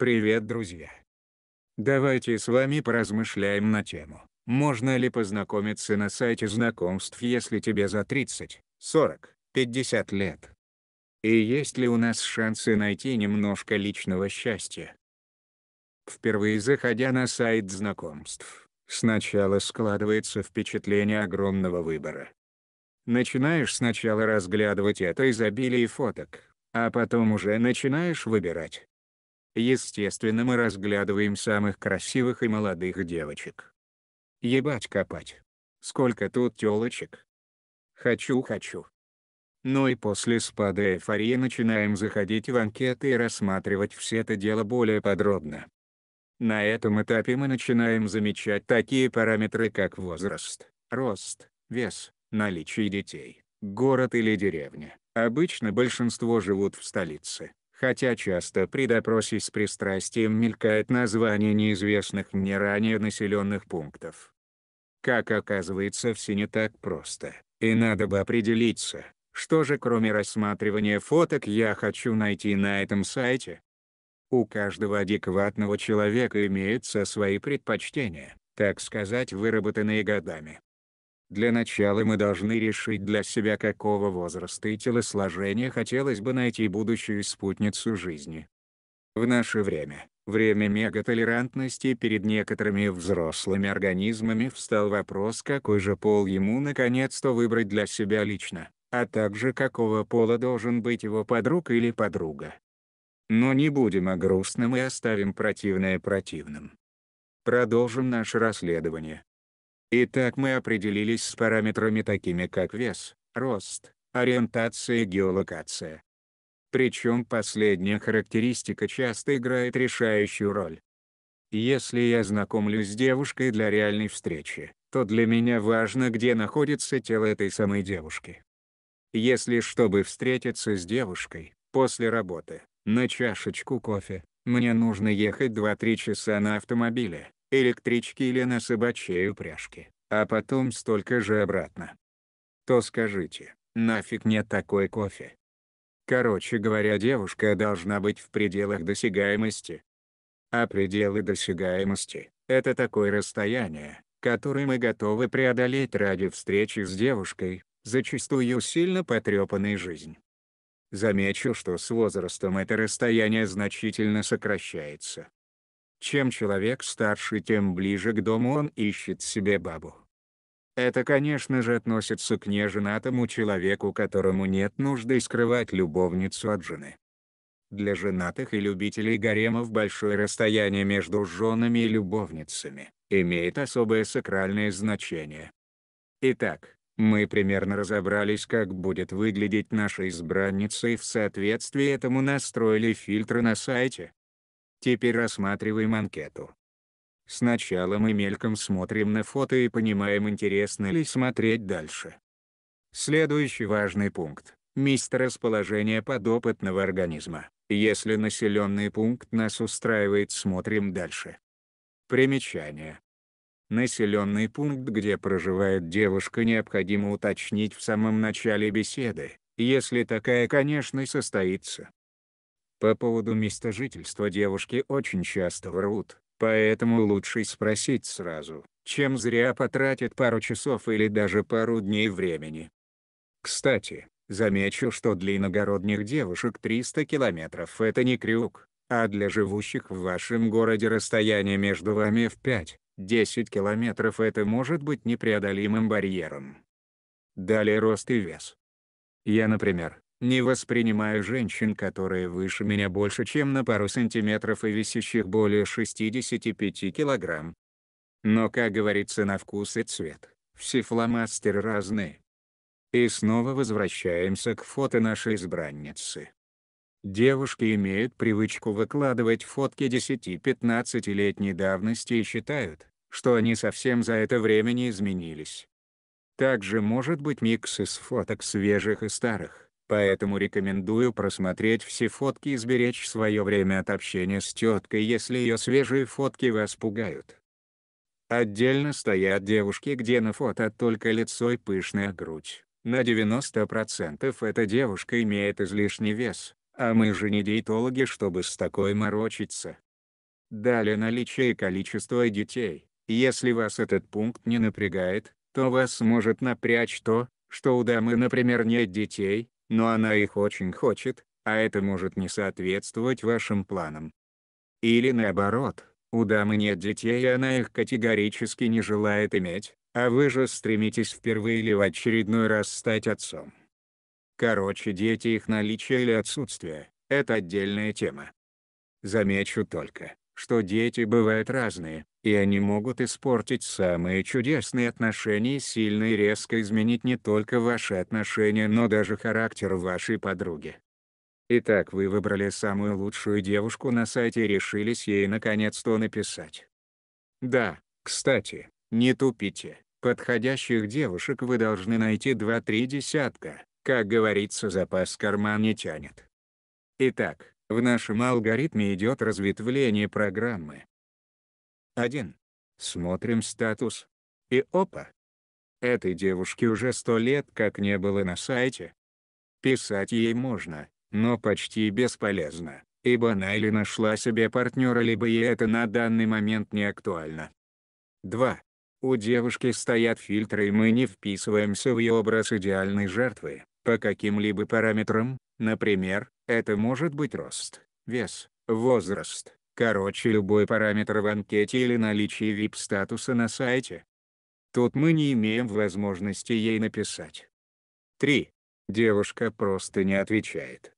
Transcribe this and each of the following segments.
Привет, друзья! Давайте с вами поразмышляем на тему, можно ли познакомиться на сайте знакомств если тебе за 30, 40, 50 лет. И есть ли у нас шансы найти немножко личного счастья? Впервые заходя на сайт знакомств, сначала складывается впечатление огромного выбора. Начинаешь сначала разглядывать это изобилие фоток, а потом уже начинаешь выбирать, Естественно мы разглядываем самых красивых и молодых девочек. Ебать копать. Сколько тут тёлочек. Хочу-хочу. Но ну и после спада эйфории начинаем заходить в анкеты и рассматривать все это дело более подробно. На этом этапе мы начинаем замечать такие параметры как возраст, рост, вес, наличие детей, город или деревня. Обычно большинство живут в столице, хотя часто при допросе с пристрастием мелькает название неизвестных мне ранее населенных пунктов. Как оказывается все не так просто, и надо бы определиться, что же кроме рассматривания фоток я хочу найти на этом сайте? У каждого адекватного человека имеются свои предпочтения, так сказать выработанные годами. Для начала мы должны решить для себя какого возраста и телосложения хотелось бы найти будущую спутницу жизни. В наше время, время мегатолерантности перед некоторыми взрослыми организмами встал вопрос какой же пол ему наконец-то выбрать для себя лично, а также какого пола должен быть его подруг или подруга. Но не будем о грустном и оставим противное противным. Продолжим наше расследование. Итак мы определились с параметрами такими как вес, рост, ориентация и геолокация. Причем последняя характеристика часто играет решающую роль. Если я знакомлюсь с девушкой для реальной встречи, то для меня важно где находится тело этой самой девушки. Если чтобы встретиться с девушкой, после работы, на чашечку кофе, мне нужно ехать 2-3 часа на автомобиле, Электрички или на собачьей упряжке, а потом столько же обратно. То скажите, нафиг мне такой кофе? Короче говоря, девушка должна быть в пределах досягаемости. А пределы досягаемости — это такое расстояние, которое мы готовы преодолеть ради встречи с девушкой, зачастую сильно потрепанной жизнь. Замечу, что с возрастом это расстояние значительно сокращается. Чем человек старше, тем ближе к дому он ищет себе бабу. Это, конечно же, относится к неженатому человеку, которому нет нужды скрывать любовницу от жены. Для женатых и любителей гаремов большое расстояние между женами и любовницами имеет особое сакральное значение. Итак, мы примерно разобрались, как будет выглядеть наша избранница и в соответствии этому настроили фильтры на сайте, Теперь рассматриваем анкету. Сначала мы мельком смотрим на фото и понимаем, интересно ли смотреть дальше. Следующий важный пункт – месторасположение подопытного организма. Если населенный пункт нас устраивает, смотрим дальше. Примечание. Населенный пункт, где проживает девушка, необходимо уточнить в самом начале беседы, если такая, конечно, состоится. По поводу места жительства девушки очень часто врут, поэтому лучше спросить сразу, чем зря потратит пару часов или даже пару дней времени. Кстати, замечу, что для иногородних девушек 300 километров это не крюк, а для живущих в вашем городе расстояние между вами в 5-10 километров это может быть непреодолимым барьером. Далее рост и вес. Я, например, не воспринимаю женщин, которые выше меня больше чем на пару сантиметров и весящих более 65 килограмм. Но, как говорится, на вкус и цвет, все фломастеры разные. И снова возвращаемся к фото нашей избранницы. Девушки имеют привычку выкладывать фотки 10-15-летней давности и считают, что они совсем за это время не изменились. Также может быть микс из фоток свежих и старых. Поэтому рекомендую просмотреть все фотки и сберечь свое время от общения с теткой, если ее свежие фотки вас пугают. Отдельно стоят девушки, где на фото только лицо и пышная грудь. На 90% эта девушка имеет излишний вес, а мы же не диетологи, чтобы с такой морочиться. Далее наличие и количество детей. Если вас этот пункт не напрягает, то вас может напрячь то, что у дамы, например, нет детей, но она их очень хочет, а это может не соответствовать вашим планам. Или наоборот, у дамы нет детей и она их категорически не желает иметь, а вы же стремитесь впервые или в очередной раз стать отцом. Короче дети их наличие или отсутствие – это отдельная тема. Замечу только, что дети бывают разные, и они могут испортить самые чудесные отношения и сильно и резко изменить не только ваши отношения, но даже характер вашей подруги. Итак, вы выбрали самую лучшую девушку на сайте и решились ей наконец-то написать. Да, кстати, не тупите. Подходящих девушек вы должны найти 2-3 десятка, как говорится запас карман не тянет. Итак, в нашем алгоритме идет разветвление программы, 1. Смотрим статус. И опа! Этой девушке уже сто лет как не было на сайте. Писать ей можно, но почти бесполезно, ибо она или нашла себе партнера либо ей это на данный момент не актуально. 2. У девушки стоят фильтры и мы не вписываемся в ее образ идеальной жертвы, по каким-либо параметрам, например, это может быть рост, вес, возраст, Короче любой параметр в анкете или наличие VIP-статуса на сайте. Тут мы не имеем возможности ей написать. 3. Девушка просто не отвечает.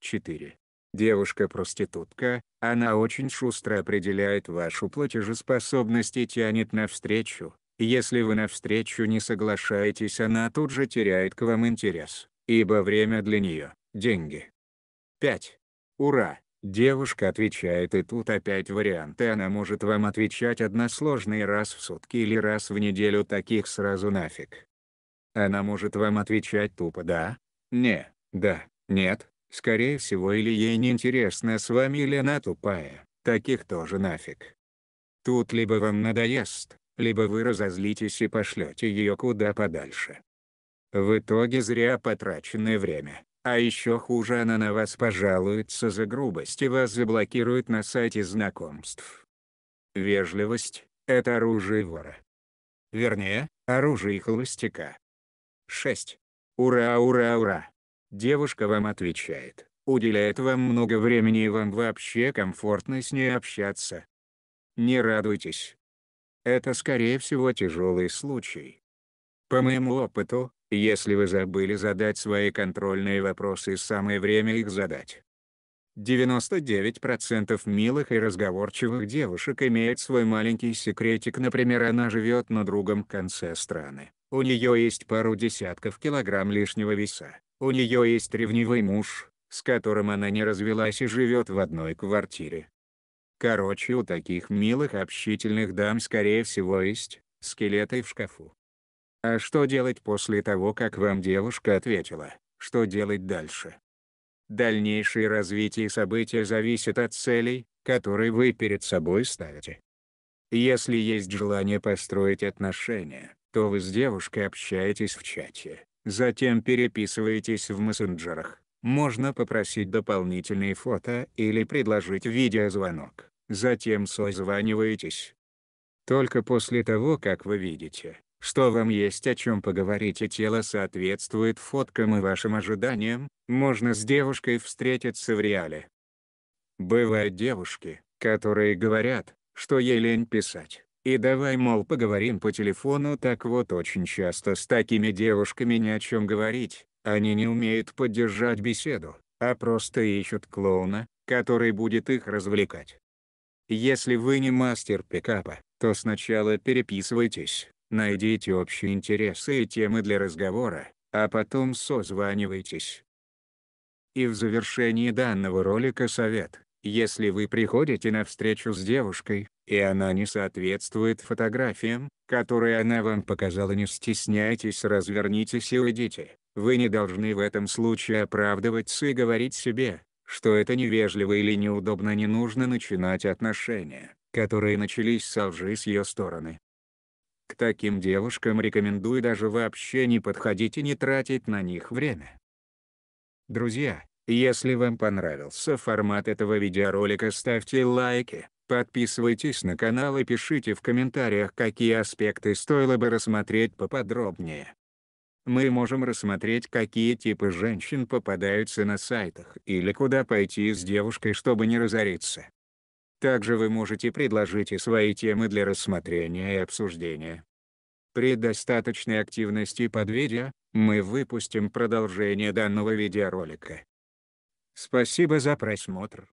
4. Девушка-проститутка, она очень шустро определяет вашу платежеспособность и тянет навстречу. Если вы навстречу не соглашаетесь она тут же теряет к вам интерес, ибо время для нее – деньги. 5. Ура! Девушка отвечает и тут опять варианты она может вам отвечать односложный раз в сутки или раз в неделю таких сразу нафиг. Она может вам отвечать тупо «да», «не», «да», «нет», скорее всего или ей неинтересно с вами или она тупая, таких тоже нафиг. Тут либо вам надоест, либо вы разозлитесь и пошлете ее куда подальше. В итоге зря потраченное время. А еще хуже она на вас пожалуется за грубость и вас заблокирует на сайте знакомств. Вежливость – это оружие вора. Вернее, оружие холостяка. 6. Ура, ура, ура. Девушка вам отвечает, уделяет вам много времени и вам вообще комфортно с ней общаться. Не радуйтесь. Это скорее всего тяжелый случай. По моему опыту, если вы забыли задать свои контрольные вопросы, самое время их задать. 99% милых и разговорчивых девушек имеют свой маленький секретик. Например, она живет на другом конце страны. У нее есть пару десятков килограмм лишнего веса. У нее есть ревнивый муж, с которым она не развелась и живет в одной квартире. Короче, у таких милых общительных дам скорее всего есть скелеты в шкафу. А что делать после того, как вам девушка ответила? Что делать дальше? Дальнейшее развитие события зависит от целей, которые вы перед собой ставите. Если есть желание построить отношения, то вы с девушкой общаетесь в чате, затем переписываетесь в мессенджерах. Можно попросить дополнительные фото или предложить видеозвонок, затем созваниваетесь. Только после того, как вы видите, что вам есть о чем поговорить и тело соответствует фоткам и вашим ожиданиям, можно с девушкой встретиться в реале. Бывают девушки, которые говорят, что ей лень писать. И давай, мол, поговорим по телефону. Так вот, очень часто с такими девушками ни о чем говорить, они не умеют поддержать беседу, а просто ищут клоуна, который будет их развлекать. Если вы не мастер пикапа, то сначала переписывайтесь, найдите общие интересы и темы для разговора, а потом созванивайтесь. И в завершении данного ролика совет. Если вы приходите на встречу с девушкой, и она не соответствует фотографиям, которые она вам показала не стесняйтесь развернитесь и уйдите. Вы не должны в этом случае оправдываться и говорить себе, что это невежливо или неудобно не нужно начинать отношения, которые начались со лжи с ее стороны. К таким девушкам рекомендую даже вообще не подходить и не тратить на них время. Друзья, если вам понравился формат этого видеоролика ставьте лайки, подписывайтесь на канал и пишите в комментариях какие аспекты стоило бы рассмотреть поподробнее. Мы можем рассмотреть какие типы женщин попадаются на сайтах или куда пойти с девушкой чтобы не разориться. Также вы можете предложить свои темы для рассмотрения и обсуждения. При достаточной активности под видео, мы выпустим продолжение данного видеоролика. Спасибо за просмотр.